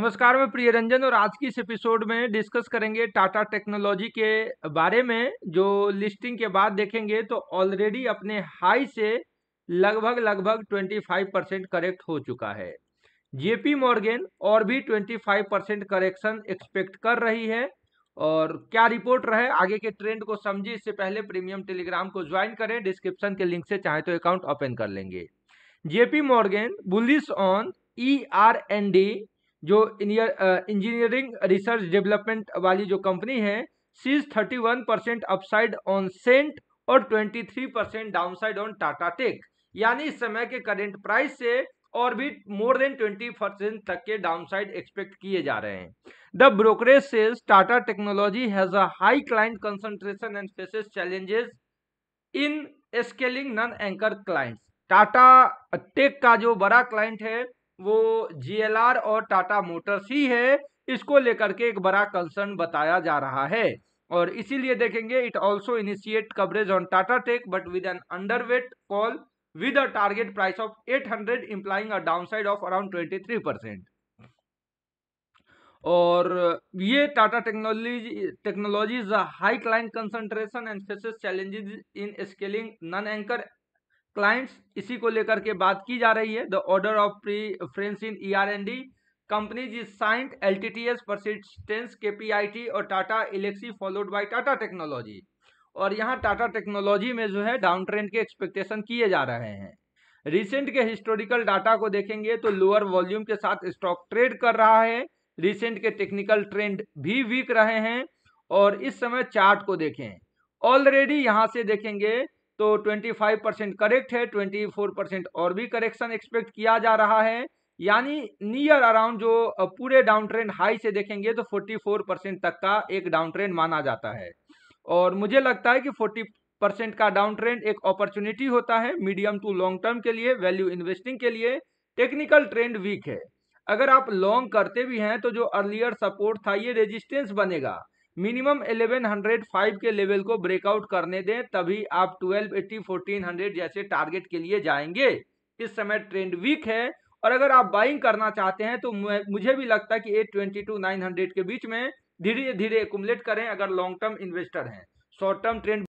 नमस्कार मैं प्रिय रंजन और आज की इस एपिसोड में डिस्कस करेंगे टाटा टेक्नोलॉजी के बारे में जो लिस्टिंग के बाद देखेंगे तो ऑलरेडी अपने हाई से लगभग लगभग 25 परसेंट करेक्ट हो चुका है जेपी मॉर्गेन और भी 25 परसेंट करेक्शन एक्सपेक्ट कर रही है और क्या रिपोर्ट रहे आगे के ट्रेंड को समझिए इससे पहले प्रीमियम टेलीग्राम को ज्वाइन करें डिस्क्रिप्शन के लिंक से चाहे तो अकाउंट ओपन कर लेंगे JP Morgan bullish on E R and D जो इंजीनियरिंग रिसर्च डेवलपमेंट वाली जो कंपनी है सीज 31 परसेंट अपसाइड ऑन सेंट और 23 percent side on Tata tech यानी इस समय के करेंट प्राइस से और भी मोर देन 20 परसेंट तक के डाउनसाइड एक्सपेक्ट किए जा रहे हैं द ब्रोकरेज सेल्स Tata technology has a high client concentration and faces challenges in scaling non anchor clients Tata tech का जो बड़ा क्लाइंट है वो जीएलआर और टाटा मोटर्स ही है इसको लेकर के एक बड़ा कंसर्न बताया जा रहा है और इसीलिए देखेंगे it also initiate coverage on Tata tech but with an underweight call with a target price of 800 hundred implying a downside of around 23 percent और ये Tata technology technologies high client concentration and faces challenges in scaling non anchor clients इसी को लेकर के बात की जा रही है the order of preference in E e R and D companies is Cyient L T T S persistence के पी आई टी और Tata Elxsi followed by Tata technology और यहाँ टाटा टेक्नोलॉजी में जो है डाउन ट्रेंड के एक्सपेक्टेशन किए जा रहे हैं रिसेंट के हिस्टोरिकल डाटा को देखेंगे तो लोअर वॉल्यूम के साथ स्टॉक ट्रेड कर रहा है रिसेंट के टेक्निकल ट्रेंड भी वीक रहे हैं और इस समय चार्ट को देखें ऑलरेडी यहाँ से देखेंगे तो 25 परसेंट करेक्ट है 24 परसेंट और भी करेक्शन एक्सपेक्ट किया जा रहा है यानी नियर अराउंड जो पूरे डाउन ट्रेंड हाई से देखेंगे तो 44 परसेंट तक का एक डाउन ट्रेंड माना जाता है और मुझे लगता है कि 40 परसेंट का डाउन ट्रेंड एक अपॉर्चुनिटी होता है मीडियम टू लॉन्ग टर्म के लिए वैल्यू इन्वेस्टिंग के लिए टेक्निकल ट्रेंड वीक है अगर आप लॉन्ग करते भी हैं तो जो अर्लियर सपोर्ट था ये रेजिस्टेंस बनेगा मिनिमम 1105 के लेवल को ब्रेकआउट करने दें तभी आप 1280 1400 जैसे टारगेट के लिए जाएंगे इस समय ट्रेंड वीक है और अगर आप बाइंग करना चाहते हैं तो मुझे भी लगता है कि eight twenty two nine hundred के बीच में धीरे धीरे एकुमलेट करें अगर लॉन्ग टर्म इन्वेस्टर हैं शॉर्ट टर्म ट्रेंड